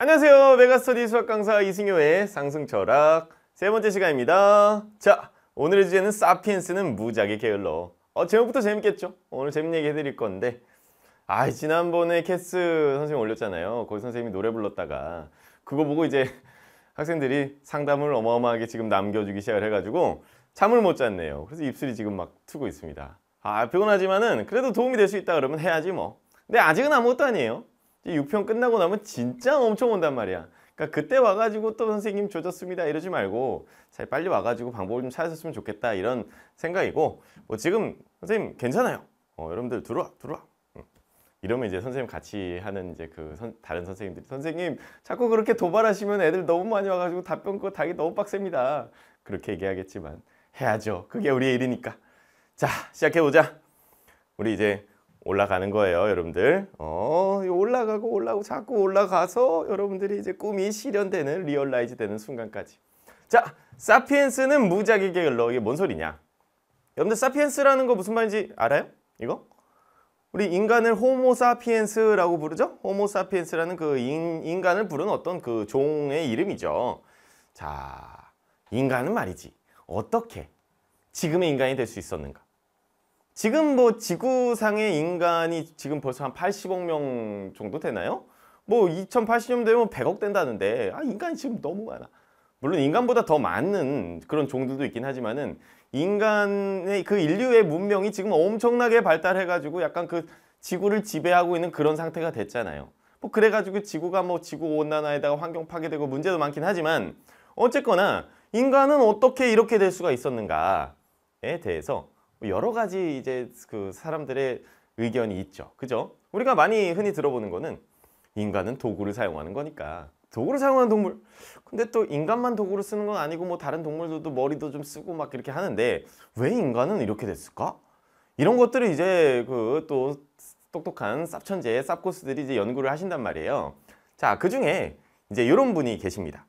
안녕하세요. 메가스터디 수학 강사 이승효의 상승철학 세 번째 시간입니다. 자, 오늘의 주제는 사피엔스는 무작위 게을러. 어, 제목부터 재밌겠죠? 오늘 재밌는 얘기 해드릴 건데 아, 지난번에 캐스 선생님 올렸잖아요. 거기 선생님이 노래 불렀다가 그거 보고 이제 학생들이 상담을 어마어마하게 지금 남겨주기 시작을 해가지고 잠을 못 잤네요. 그래서 입술이 지금 막 트고 있습니다. 아, 피곤하지만은 그래도 도움이 될 수 있다 그러면 해야지 뭐. 근데 아직은 아무것도 아니에요. 6편 끝나고 나면 진짜 엄청 온단 말이야. 그러니까 그때 와가지고 또 선생님 조졌습니다 이러지 말고 잘 빨리 와가지고 방법을 좀 찾았으면 좋겠다 이런 생각이고 뭐 지금 선생님 괜찮아요. 어, 여러분들 들어와 들어와. 이러면 이제 선생님 같이 하는 이제 그 선, 다른 선생님들 선생님 자꾸 그렇게 도발하시면 애들 너무 많이 와가지고 답변 거닭이 너무 빡셉니다. 그렇게 얘기하겠지만 해야죠. 그게 우리의 일이니까. 자 시작해보자. 우리 이제 올라가는 거예요 여러분들 어, 올라가고 올라가고 자꾸 올라가서 여러분들이 이제 꿈이 실현되는 리얼라이즈 되는 순간까지 자 사피엔스는 무작위 계열로 이게 뭔 소리냐 여러분들 사피엔스라는 거 무슨 말인지 알아요? 이거? 우리 인간을 호모사피엔스라고 부르죠? 호모사피엔스라는 그 인, 인간을 부른 어떤 그 종의 이름이죠 자 인간은 말이지 어떻게 지금의 인간이 될 수 있었는가 지금 뭐 지구상의 인간이 지금 벌써 한 80억 명 정도 되나요? 뭐 2080년 되면 100억 된다는데 아 인간이 지금 너무 많아. 물론 인간보다 더 많은 그런 종들도 있긴 하지만은 인간의 그 인류의 문명이 지금 엄청나게 발달해 가지고 약간 그 지구를 지배하고 있는 그런 상태가 됐잖아요. 뭐 그래 가지고 지구가 뭐 지구 온난화에다가 환경 파괴되고 문제도 많긴 하지만 어쨌거나 인간은 어떻게 이렇게 될 수가 있었는가에 대해서 뭐 여러 가지 이제 그 사람들의 의견이 있죠. 그죠? 우리가 많이 흔히 들어보는 거는 인간은 도구를 사용하는 거니까 도구를 사용하는 동물 근데 또 인간만 도구를 쓰는 건 아니고 뭐 다른 동물들도 머리도 좀 쓰고 막 이렇게 하는데 왜 인간은 이렇게 됐을까? 이런 것들을 이제 그 또 똑똑한 쌉천재 쌉코스들이 이제 연구를 하신단 말이에요. 자, 그 중에 이제 이런 분이 계십니다.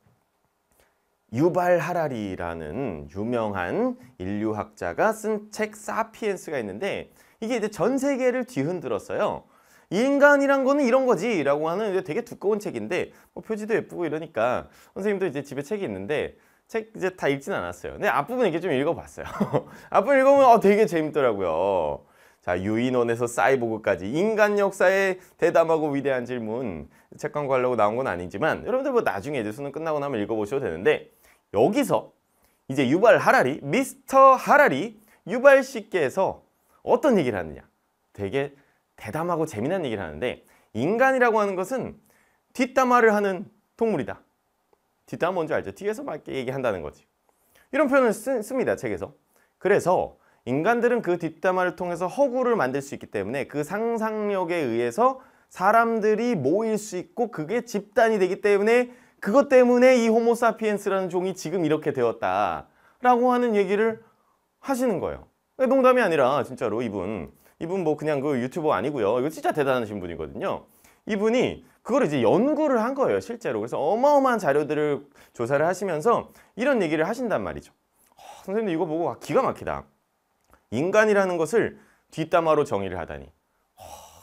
유발 하라리라는 유명한 인류학자가 쓴 책 사피엔스가 있는데 이게 이제 전 세계를 뒤흔들었어요. 인간이란 거는 이런 거지 라고 하는 되게 두꺼운 책인데 뭐 표지도 예쁘고 이러니까 선생님도 이제 집에 책이 있는데 책 이제 다 읽진 않았어요. 근데 앞부분 이렇게 좀 읽어봤어요. 앞부분 읽으면 어, 되게 재밌더라고요. 자 유인원에서 사이보그까지 인간 역사의 대담하고 위대한 질문 책 광고하려고 나온 건 아니지만 여러분들 뭐 나중에 이제 수능 끝나고 나면 읽어보셔도 되는데 여기서 이제 유발 하라리, 미스터 하라리 유발 씨께서 어떤 얘기를 하느냐 되게 대담하고 재미난 얘기를 하는데 인간이라고 하는 것은 뒷담화를 하는 동물이다. 뒷담화 뭔지 알죠? 뒤에서 막 얘기한다는 거지. 이런 표현을 쓰, 씁니다. 책에서. 그래서 인간들은 그 뒷담화를 통해서 허구를 만들 수 있기 때문에 그 상상력에 의해서 사람들이 모일 수 있고 그게 집단이 되기 때문에 그것 때문에 이 호모사피엔스라는 종이 지금 이렇게 되었다라고 하는 얘기를 하시는 거예요. 농담이 아니라 진짜로 이분 이분 뭐 그냥 그 유튜버 아니고요. 이거 진짜 대단하신 분이거든요. 이분이 그걸 이제 연구를 한 거예요 실제로 그래서 어마어마한 자료들을 조사를 하시면서 이런 얘기를 하신단 말이죠 어, 선생님 이거 보고 기가 막히다 인간이라는 것을 뒷담화로 정의를 하다니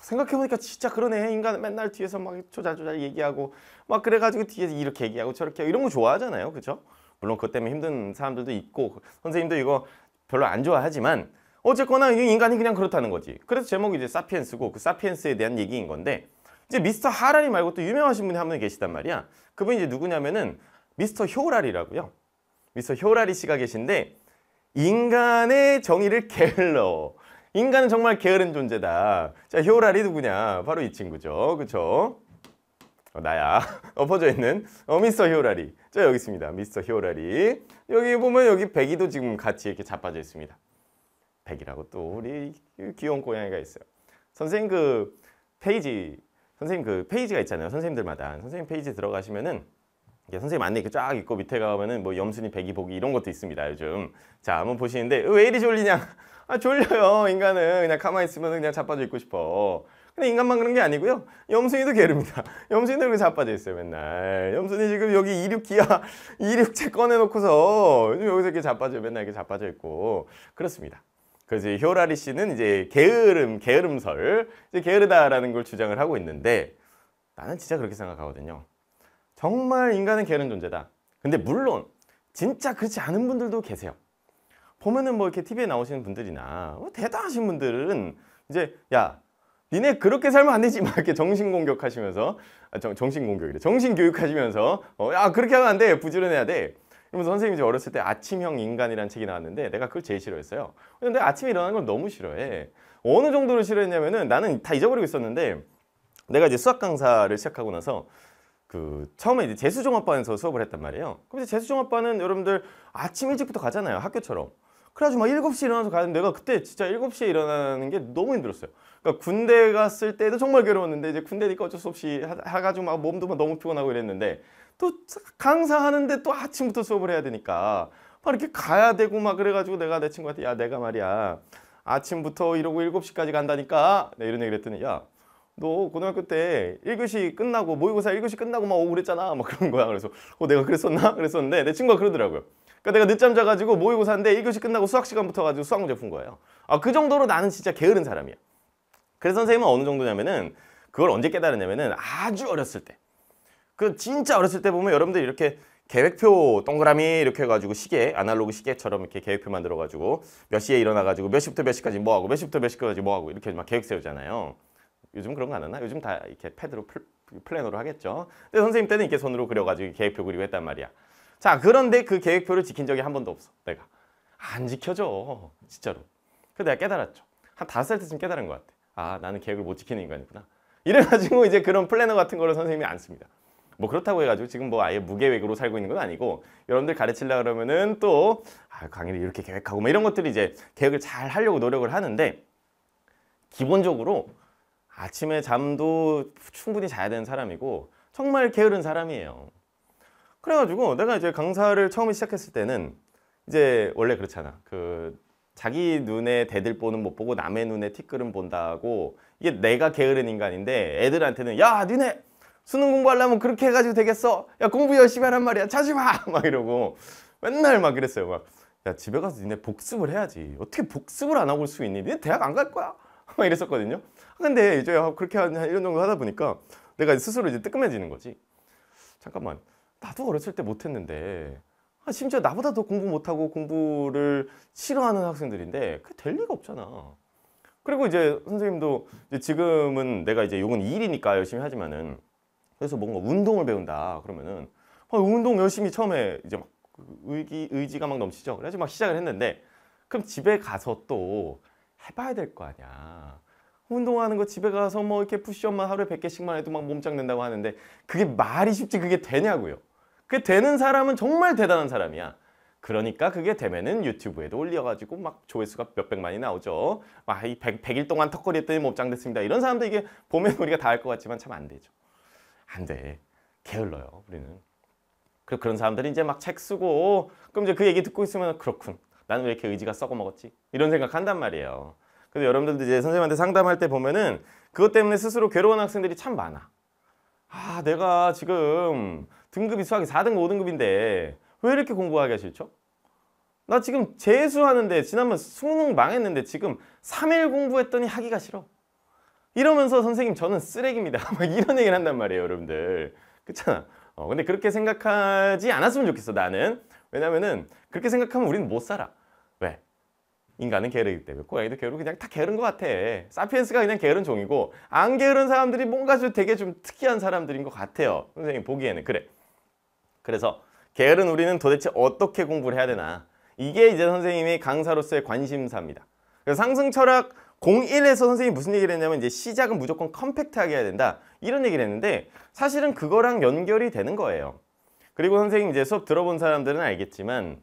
생각해보니까 진짜 그러네 인간 맨날 뒤에서 막 조잘조잘 얘기하고 막 그래가지고 뒤에서 이렇게 얘기하고 저렇게 이런 거 좋아하잖아요 그죠? 물론 그것 때문에 힘든 사람들도 있고 선생님도 이거 별로 안 좋아하지만 어쨌거나 인간이 그냥 그렇다는 거지 그래서 제목이 이제 사피엔스고 그 사피엔스에 대한 얘기인 건데 이제 미스터 하라리 말고 또 유명하신 분이 한 분 계시단 말이야 그분이 이제 누구냐면은 미스터 효라리라고요 미스터 효라리 씨가 계신데 인간의 정의를 게을러 인간은 정말 게으른 존재다. 자, 효라리 누구냐? 바로 이 친구죠. 그쵸? 어, 나야. 엎어져 있는 어, 미스터 효라리. 자, 여기 있습니다. 미스터 효라리. 여기 보면 여기 백이도 지금 같이 이렇게 자빠져 있습니다. 백이라고 또 우리 귀여운 고양이가 있어요. 선생님 그 페이지, 선생님 그 페이지가 있잖아요. 선생님들마다. 선생님 페이지 들어가시면은 선생님 안내 이렇게 쫙 있고 밑에 가면은 뭐 염순이 배기 보기 이런 것도 있습니다 요즘 자 한번 보시는데 왜 이리 졸리냐 아 졸려요 인간은 그냥 가만히 있으면 그냥 자빠져 있고 싶어 근데 인간만 그런 게 아니고요 염순이도 게릅니다 염순이도 그렇게 자빠져 있어요 맨날 염순이 지금 여기 이륙기야 이륙체 꺼내놓고서 요즘 여기서 이렇게 자빠져 맨날 이렇게 자빠져 있고 그렇습니다 그래서 효라리 씨는 이제 게으름 게으름설 이제 게으르다라는 걸 주장을 하고 있는데 나는 진짜 그렇게 생각하거든요 정말 인간은 게으른 존재다. 근데 물론 진짜 그렇지 않은 분들도 계세요. 보면은 뭐 이렇게 TV에 나오시는 분들이나 뭐 대단하신 분들은 이제 야 니네 그렇게 살면 안 되지 막 이렇게 정신 공격하시면서 아, 정, 정신 공격이래 정신 교육하시면서 어, 야 그렇게 하면 안 돼 부지런해야 돼 이러면서 선생님이 어렸을 때 아침형 인간이라는 책이 나왔는데 내가 그걸 제일 싫어했어요 근데 아침에 일어나는 걸 너무 싫어해 어느 정도로 싫어했냐면은 나는 다 잊어버리고 있었는데 내가 이제 수학 강사를 시작하고 나서 그 처음에 이제 재수종합반에서 수업을 했단 말이에요. 그럼 이제 재수종합반은 여러분들 아침 일찍부터 가잖아요. 학교처럼. 그래가지고 막 7시에 일어나서 가는데 내가 그때 진짜 7시에 일어나는 게 너무 힘들었어요. 그러니까 군대 갔을 때도 정말 괴로웠는데 이제 군대니까 어쩔 수 없이 하, 가지고막 몸도 막 너무 피곤하고 이랬는데 또 강사하는데 또 아침부터 수업을 해야 되니까 막 이렇게 가야 되고 막 그래가지고 내가 내 친구한테 야 내가 말이야 아침부터 이러고 7시까지 간다니까 네, 이런 얘기를 했더니 야너 고등학교 때 1교시 끝나고 모의고사 1교시 끝나고 막 오고 그랬잖아 막 그런 거야 그래서 어 내가 그랬었나? 그랬었는데 내 친구가 그러더라고요 그러니까 내가 늦잠 자가지고 모의고사인데 1교시 끝나고 수학시간부터 가지고 수학 문제 푼 거예요 아그 정도로 나는 진짜 게으른 사람이야 그래서 선생님은 어느 정도냐면은 그걸 언제 깨달았냐면은 아주 어렸을 때그 진짜 어렸을 때 보면 여러분들 이렇게 계획표 동그라미 이렇게 해가지고 시계 아날로그 시계처럼 이렇게 계획표 만들어가지고 몇 시에 일어나가지고 몇 시부터 몇 시까지 뭐하고 몇 시부터 몇 시까지 뭐하고 이렇게 막 계획 세우잖아요 요즘 그런 거 안 하나? 요즘 다 이렇게 패드로 플, 플래너로 하겠죠. 근데 선생님 때는 이렇게 손으로 그려가지고 계획표 그리고 했단 말이야. 자 그런데 그 계획표를 지킨 적이 한 번도 없어 내가. 안 지켜져 진짜로. 그래서 내가 깨달았죠. 한 다섯 살 때쯤 깨달은 것 같아. 아 나는 계획을 못 지키는 인간이구나. 이래가지고 이제 그런 플래너 같은 거를 선생님이 안 씁니다. 뭐 그렇다고 해가지고 지금 뭐 아예 무계획으로 살고 있는 건 아니고 여러분들 가르치려 그러면은 또 아, 강의를 이렇게 계획하고 뭐 이런 것들이 이제 계획을 잘 하려고 노력을 하는데 기본적으로 아침에 잠도 충분히 자야 되는 사람이고 정말 게으른 사람이에요. 그래가지고 내가 이제 강사를 처음 시작했을 때는 이제 원래 그렇잖아. 그 자기 눈에 대들보는 못 보고 남의 눈에 티끌은 본다고 이게 내가 게으른 인간인데 애들한테는 야 니네 수능 공부하려면 그렇게 해가지고 되겠어? 야 공부 열심히 하란 말이야 자지 마막 이러고 맨날 막 그랬어요 막 야 집에 가서 니네 복습을 해야지 어떻게 복습을 안 하고 올 수 있니? 니네 대학 안 갈 거야? 막 이랬었거든요. 아, 근데 이제 아, 그렇게 한 1년 정도 하다 보니까 내가 스스로 이제 뜨끔해지는 거지. 잠깐만. 나도 어렸을 때 못했는데 아, 심지어 나보다 더 공부 못하고 공부를 싫어하는 학생들인데 그게 될 리가 없잖아. 그리고 이제 선생님도 이제 지금은 내가 이제 요건 일이니까 열심히 하지만은 그래서 뭔가 운동을 배운다 그러면은 아, 운동 열심히 처음에 이제 막 그 의기, 의지가 막 넘치죠. 그래서 막 시작을 했는데 그럼 집에 가서 또 해봐야 될 거 아니야. 운동하는 거 집에 가서 뭐 이렇게 푸시업만 하루에 100개씩만 해도 막 몸짱 된다고 하는데 그게 말이 쉽지 그게 되냐고요. 그게 되는 사람은 정말 대단한 사람이야. 그러니까 그게 되면은 유튜브에도 올려가지고 막 조회수가 몇백만이 나오죠. 막이 아, 100, 100일 동안 턱걸이 했더니 몸짱 됐습니다. 이런 사람들 이게 보면 우리가 다할것 같지만 참 안 되죠. 안 돼. 게을러요 우리는. 그리고 그런 사람들이 이제 막 책 쓰고 그럼 이제 그 얘기 듣고 있으면 그렇군. 나는 왜 이렇게 의지가 썩어먹었지? 이런 생각한단 말이에요. 그래서 여러분들도 이제 선생님한테 상담할 때 보면은 그것 때문에 스스로 괴로운 학생들이 참 많아. 아 내가 지금 등급이 수학이 4등급 5등급인데 왜 이렇게 공부하기가 싫죠? 나 지금 재수하는데 지난번 수능 망했는데 지금 3일 공부했더니 하기가 싫어. 이러면서 선생님 저는 쓰레기입니다. 막 이런 얘기를 한단 말이에요 여러분들. 그렇잖아. 어, 근데 그렇게 생각하지 않았으면 좋겠어 나는. 왜냐면은 그렇게 생각하면 우리는 못 살아. 왜? 인간은 게으르기 때문에 고양이도 게으르고 그냥 다 게으른 것 같아. 사피엔스가 그냥 게으른 종이고 안 게으른 사람들이 뭔가 좀 되게 좀 특이한 사람들인 것 같아요. 선생님 보기에는 그래. 그래서 게으른 우리는 도대체 어떻게 공부를 해야 되나 이게 이제 선생님의 강사로서의 관심사입니다. 그래서 상승철학 01에서 선생님이 무슨 얘기를 했냐면 이제 시작은 무조건 컴팩트하게 해야 된다 이런 얘기를 했는데 사실은 그거랑 연결이 되는 거예요. 그리고 선생님 이제 수업 들어본 사람들은 알겠지만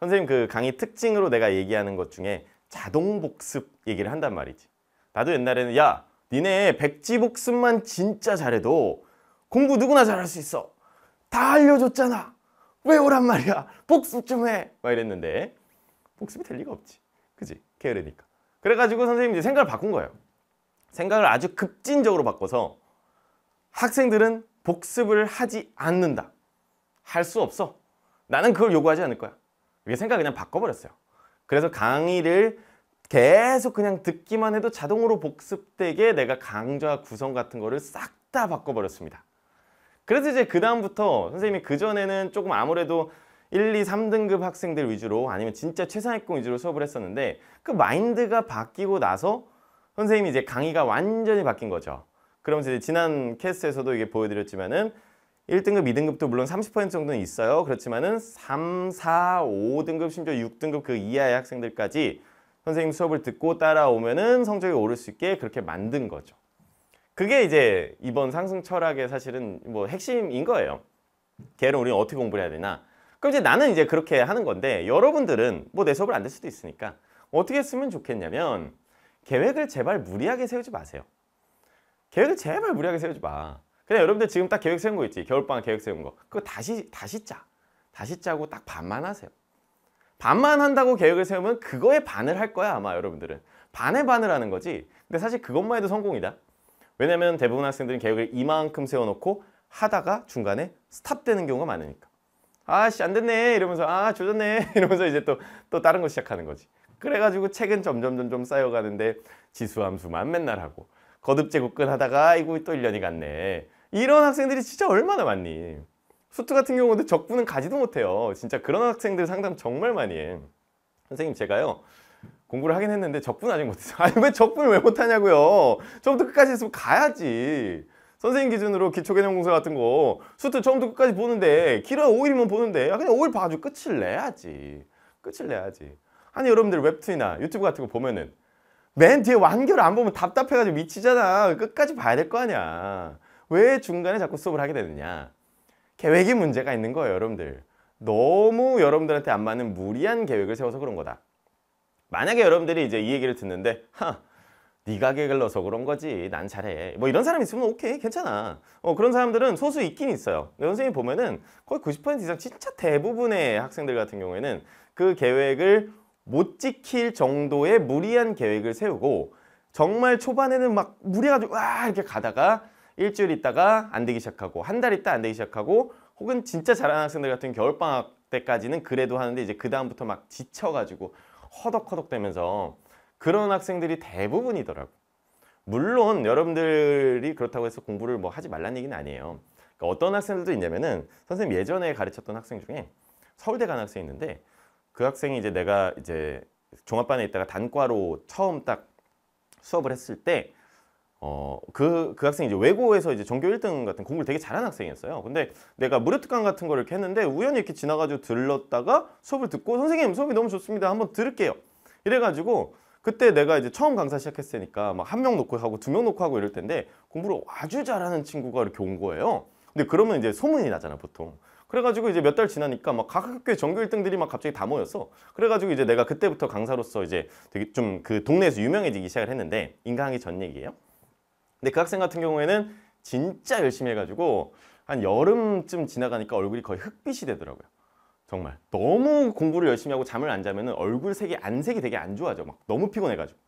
선생님 그 강의 특징으로 내가 얘기하는 것 중에 자동 복습 얘기를 한단 말이지. 나도 옛날에는 야 니네 백지 복습만 진짜 잘해도 공부 누구나 잘할 수 있어. 다 알려줬잖아. 왜 오란 말이야. 복습 좀 해. 막 이랬는데 복습이 될 리가 없지. 그지? 게으르니까. 그래가지고 선생님이 제 생각을 바꾼 거예요. 생각을 아주 급진적으로 바꿔서 학생들은 복습을 하지 않는다. 할수 없어. 나는 그걸 요구하지 않을 거야. 이게 생각 그냥 바꿔버렸어요. 그래서 강의를 계속 그냥 듣기만 해도 자동으로 복습되게 내가 강좌 구성 같은 거를 싹 다 바꿔버렸습니다. 그래서 이제 그 다음부터 선생님이 그전에는 조금 아무래도 1, 2, 3등급 학생들 위주로 아니면 진짜 최상위권 위주로 수업을 했었는데 그 마인드가 바뀌고 나서 선생님이 이제 강의가 완전히 바뀐 거죠. 그러면서 이제 지난 캐스트에서도 이게 보여드렸지만은 1등급, 2등급도 물론 30% 정도는 있어요. 그렇지만은 3, 4, 5등급, 심지어 6등급 그 이하의 학생들까지 선생님 수업을 듣고 따라오면은 성적이 오를 수 있게 그렇게 만든 거죠. 그게 이제 이번 상승 철학의 사실은 뭐 핵심인 거예요. 걔는 우리는 어떻게 공부를 해야 되나? 그럼 이제 나는 이제 그렇게 하는 건데 여러분들은 뭐 내 수업을 안 될 수도 있으니까 어떻게 쓰면 좋겠냐면 계획을 제발 무리하게 세우지 마세요. 계획을 제발 무리하게 세우지 마. 그냥 여러분들 지금 딱 계획 세운 거 있지 겨울방학 계획 세운 거 그거 다시 다시 짜 다시 짜고 딱 반만 하세요 반만 한다고 계획을 세우면 그거에 반을 할 거야 아마 여러분들은 반에 반을 하는 거지 근데 사실 그것만 해도 성공이다 왜냐면 대부분 학생들은 계획을 이만큼 세워놓고 하다가 중간에 스탑되는 경우가 많으니까 아씨 안 됐네 이러면서 아 조졌네 이러면서 이제 또 또 다른 거 시작하는 거지 그래가지고 책은 점점 점점 쌓여가는데 지수함수만 맨날 하고 거듭제곱근 하다가 아이고또 1년이 갔네 이런 학생들이 진짜 얼마나 많니 수트 같은 경우도 적분은 가지도 못해요 진짜 그런 학생들 상담 정말 많이 해 선생님 제가요 공부를 하긴 했는데 적분 아직 못했어요 아니 왜 적분을 왜 못하냐고요 처음부터 끝까지 했으면 가야지 선생님 기준으로 기초개념 공사 같은 거 수트 처음부터 끝까지 보는데 길어 5일이면 보는데 아, 그냥 5일 봐가지고 끝을 내야지 끝을 내야지 아니 여러분들 웹툰이나 유튜브 같은 거 보면은 맨 뒤에 완결안 보면 답답해가지고 미치잖아 끝까지 봐야 될 거 아니야 왜 중간에 자꾸 수업을 하게 되느냐 계획이 문제가 있는 거예요 여러분들 너무 여러분들한테 안 맞는 무리한 계획을 세워서 그런 거다 만약에 여러분들이 이제 이 얘기를 듣는데 하 네가 게을러서 그런 거지 난 잘해 뭐 이런 사람 있으면 오케이 괜찮아 어, 그런 사람들은 소수 있긴 있어요 근데 선생님 보면은 거의 90% 이상 진짜 대부분의 학생들 같은 경우에는 그 계획을 못 지킬 정도의 무리한 계획을 세우고 정말 초반에는 막 무리해가지고 와 이렇게 가다가 일주일 있다가 안 되기 시작하고 한 달 있다 안 되기 시작하고 혹은 진짜 잘하는 학생들 같은 겨울방학 때까지는 그래도 하는데 이제 그 다음부터 막 지쳐가지고 허덕허덕 되면서 그런 학생들이 대부분이더라고 물론 여러분들이 그렇다고 해서 공부를 뭐 하지 말라는 얘기는 아니에요 그러니까 어떤 학생들도 있냐면은 선생님 예전에 가르쳤던 학생 중에 서울대 간 학생이 있는데 그 학생이 이제 내가 이제 종합반에 있다가 단과로 처음 딱 수업을 했을 때 어, 그, 그 학생이 이제 외고에서 이제 전교 1등 같은 공부를 되게 잘하는 학생이었어요. 근데 내가 무료특강 같은 거를 이 했는데 우연히 이렇게 지나가지고 들렀다가 수업을 듣고 선생님 수업이 너무 좋습니다. 한번 들을게요. 이래가지고 그때 내가 이제 처음 강사 시작했으니까 막 한 명 놓고 하고 두 명 놓고 하고 이럴 텐데 공부를 아주 잘하는 친구가 이렇게 온 거예요. 근데 그러면 이제 소문이 나잖아 보통. 그래가지고 이제 몇 달 지나니까 막 각 학교의 전교 1등들이 막 갑자기 다 모여서 그래가지고 이제 내가 그때부터 강사로서 이제 되게 좀 그 동네에서 유명해지기 시작을 했는데 인강이전 얘기예요. 근데 그 학생 같은 경우에는 진짜 열심히 해가지고 한 여름쯤 지나가니까 얼굴이 거의 흑빛이 되더라고요. 정말 너무 공부를 열심히 하고 잠을 안 자면 얼굴 색이 안색이 되게 안 좋아져. 막 너무 피곤해가지고.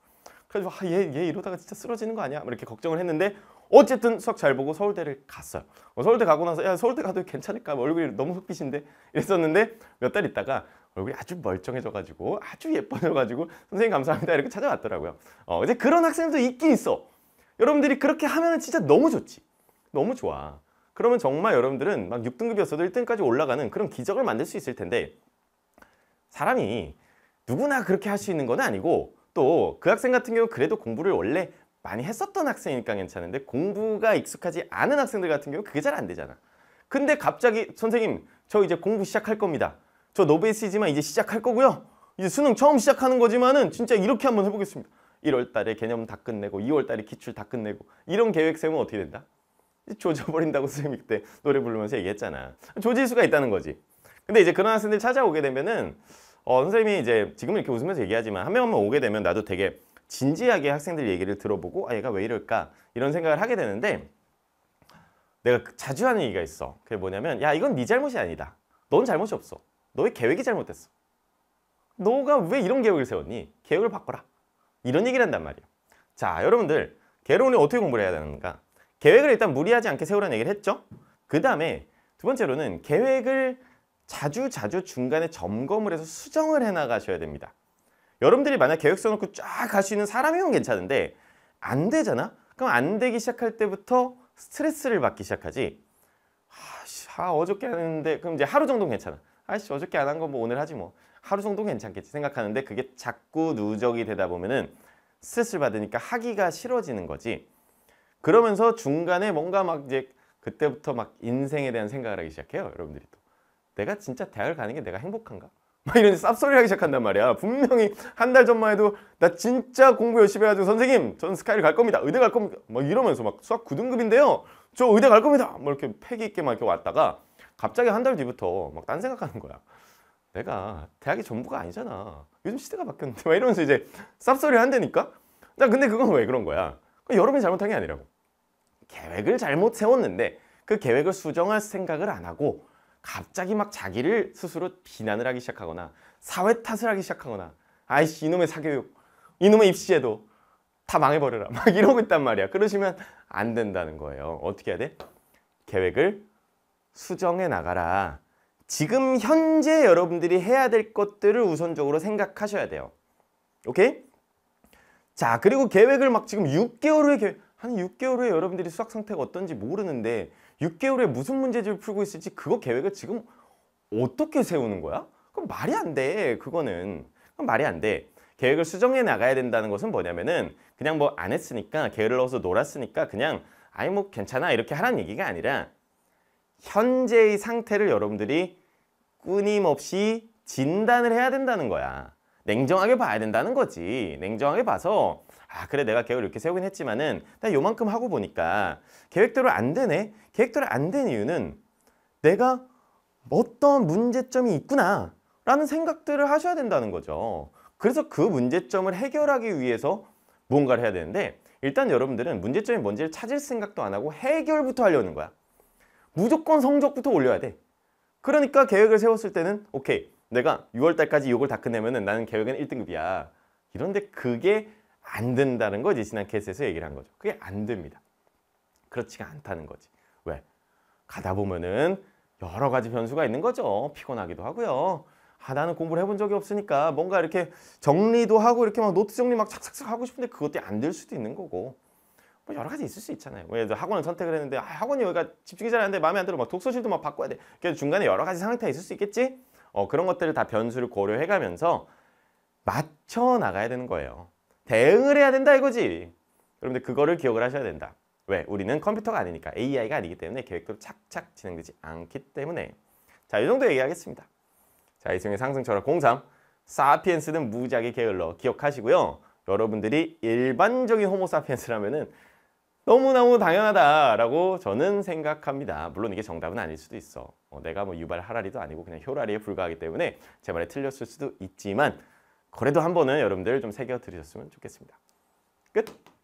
그래서 아, 얘, 얘 이러다가 진짜 쓰러지는 거 아니야? 이렇게 걱정을 했는데 어쨌든 수학 잘 보고 서울대를 갔어요. 어, 서울대 가고 나서 야 서울대 가도 괜찮을까? 얼굴이 너무 흑빛인데 이랬었는데 몇 달 있다가 얼굴이 아주 멀쩡해져가지고 아주 예뻐져가지고 선생님 감사합니다 이렇게 찾아왔더라고요. 어 이제 그런 학생도 있긴 있어. 여러분들이 그렇게 하면 진짜 너무 좋지. 너무 좋아. 그러면 정말 여러분들은 막 6등급이었어도 1등까지 올라가는 그런 기적을 만들 수 있을 텐데 사람이 누구나 그렇게 할 수 있는 건 아니고 또 그 학생 같은 경우 그래도 공부를 원래 많이 했었던 학생이니까 괜찮은데 공부가 익숙하지 않은 학생들 같은 경우 그게 잘 안 되잖아. 근데 갑자기 선생님 저 이제 공부 시작할 겁니다. 저 노베이스지만 이 이제 시작할 거고요. 이제 수능 처음 시작하는 거지만은 진짜 이렇게 한번 해보겠습니다. 1월 달에 개념 다 끝내고 2월 달에 기출 다 끝내고 이런 계획 세우면 어떻게 된다? 조져버린다고 선생님이 그때 노래 부르면서 얘기했잖아. 조질 수가 있다는 거지. 근데 이제 그런 학생들 찾아오게 되면은 어, 선생님이 이제 지금 이렇게 웃으면서 얘기하지만 한 명 한 명 오게 되면 나도 되게 진지하게 학생들 얘기를 들어보고 아 얘가 왜 이럴까 이런 생각을 하게 되는데 내가 그 자주 하는 얘기가 있어. 그게 뭐냐면 야 이건 네 잘못이 아니다. 넌 잘못이 없어. 너의 계획이 잘못됐어. 너가 왜 이런 계획을 세웠니? 계획을 바꿔라. 이런 얘기를 한단 말이에요. 자, 여러분들 개론을 어떻게 공부를 해야 되는가? 계획을 일단 무리하지 않게 세우라는 얘기를 했죠. 그 다음에 두 번째로는 계획을 자주 자주 중간에 점검을 해서 수정을 해나가셔야 됩니다. 여러분들이 만약 계획 써놓고 쫙 갈 수 있는 사람이면 괜찮은데 안 되잖아? 그럼 안 되기 시작할 때부터 스트레스를 받기 시작하지 아씨 아, 어저께 했는데 그럼 이제 하루 정도는 괜찮아 아씨 어저께 안 한 거 뭐 오늘 하지 뭐 하루 정도 괜찮겠지 생각하는데 그게 자꾸 누적이 되다 보면은 스트레스를 받으니까 하기가 싫어지는 거지. 그러면서 중간에 뭔가 막 이제 그때부터 막 인생에 대한 생각을 하기 시작해요. 여러분들이 또. 내가 진짜 대학을 가는 게 내가 행복한가? 막 이런 쌉소리 하기 시작한단 말이야. 분명히 한 달 전만 해도 나 진짜 공부 열심히 해가지고 선생님 전 스카이를 갈 겁니다. 의대 갈 겁니다. 막 이러면서 막 수학 9등급인데요. 저 의대 갈 겁니다. 막 이렇게 패기 있게 막 이렇게 왔다가 갑자기 한 달 뒤부터 막 딴 생각하는 거야. 내가 대학이 전부가 아니잖아. 요즘 시대가 바뀌었는데 막 이러면서 이제 쌉소리 한다니까. 나 근데 그건 왜 그런 거야? 여러분이 잘못한 게 아니라고. 계획을 잘못 세웠는데 그 계획을 수정할 생각을 안 하고 갑자기 막 자기를 스스로 비난을 하기 시작하거나 사회 탓을 하기 시작하거나 아이씨 이놈의 사교육 이놈의 입시제도 다 망해버려라 막 이러고 있단 말이야 그러시면 안 된다는 거예요 어떻게 해야 돼? 계획을 수정해 나가라 지금 현재 여러분들이 해야 될 것들을 우선적으로 생각하셔야 돼요. 오케이? 자 그리고 계획을 막 지금 6개월 후에 계획, 한 6개월 후에 여러분들이 수학 상태가 어떤지 모르는데 6개월 후에 무슨 문제집을 풀고 있을지 그거 계획을 지금 어떻게 세우는 거야? 그럼 말이 안 돼. 그거는. 그럼 말이 안 돼. 계획을 수정해 나가야 된다는 것은 뭐냐면은 그냥 뭐 안 했으니까 게을러서 놀았으니까 그냥 아이뭐 괜찮아 이렇게 하라는 얘기가 아니라 현재의 상태를 여러분들이 끊임없이 진단을 해야 된다는 거야. 냉정하게 봐야 된다는 거지. 냉정하게 봐서 아 그래 내가 계획을 이렇게 세우긴 했지만은 나 요만큼 하고 보니까 계획대로 안 되네. 계획대로 안 된 이유는 내가 어떤 문제점이 있구나 라는 생각들을 하셔야 된다는 거죠. 그래서 그 문제점을 해결하기 위해서 무언가를 해야 되는데 일단 여러분들은 문제점이 뭔지를 찾을 생각도 안 하고 해결부터 하려는 거야. 무조건 성적부터 올려야 돼. 그러니까 계획을 세웠을 때는 오케이 내가 6월달까지 이걸 다 끝내면 나는 계획은 1등급이야. 이런데 그게 안 된다는 거지 지난 케이스에서 얘기를 한 거죠. 그게 안 됩니다. 그렇지가 않다는 거지. 왜? 가다 보면은 여러 가지 변수가 있는 거죠. 피곤하기도 하고요. 아 나는 공부를 해본 적이 없으니까 뭔가 이렇게 정리도 하고 이렇게 막 노트 정리 막 착착착 하고 싶은데 그것도 안 될 수도 있는 거고 뭐 여러 가지 있을 수 있잖아요. 예 학원을 선택을 했는데 아, 학원이 여기가 집중이 잘안 돼. 마음에 안 들어. 막 독서실도 막 바꿔야 돼. 그래서 중간에 여러 가지 상태가 있을 수 있겠지? 어, 그런 것들을 다 변수를 고려해 가면서 맞춰 나가야 되는 거예요. 대응을 해야 된다 이거지. 그런데 그거를 기억을 하셔야 된다. 왜? 우리는 컴퓨터가 아니니까 AI가 아니기 때문에 계획대로 착착 진행되지 않기 때문에 자, 이 정도 얘기하겠습니다. 자, 이승의 상승철학 03 사피엔스는 무지하게 게을러 기억하시고요. 여러분들이 일반적인 호모사피엔스라면은 너무너무 당연하다라고 저는 생각합니다. 물론 이게 정답은 아닐 수도 있어. 어, 내가 뭐 유발 하라리도 아니고 그냥 효라리에 불과하기 때문에 제 말이 틀렸을 수도 있지만 그래도 한 번은 여러분들 좀 새겨드리셨으면 좋겠습니다. 끝!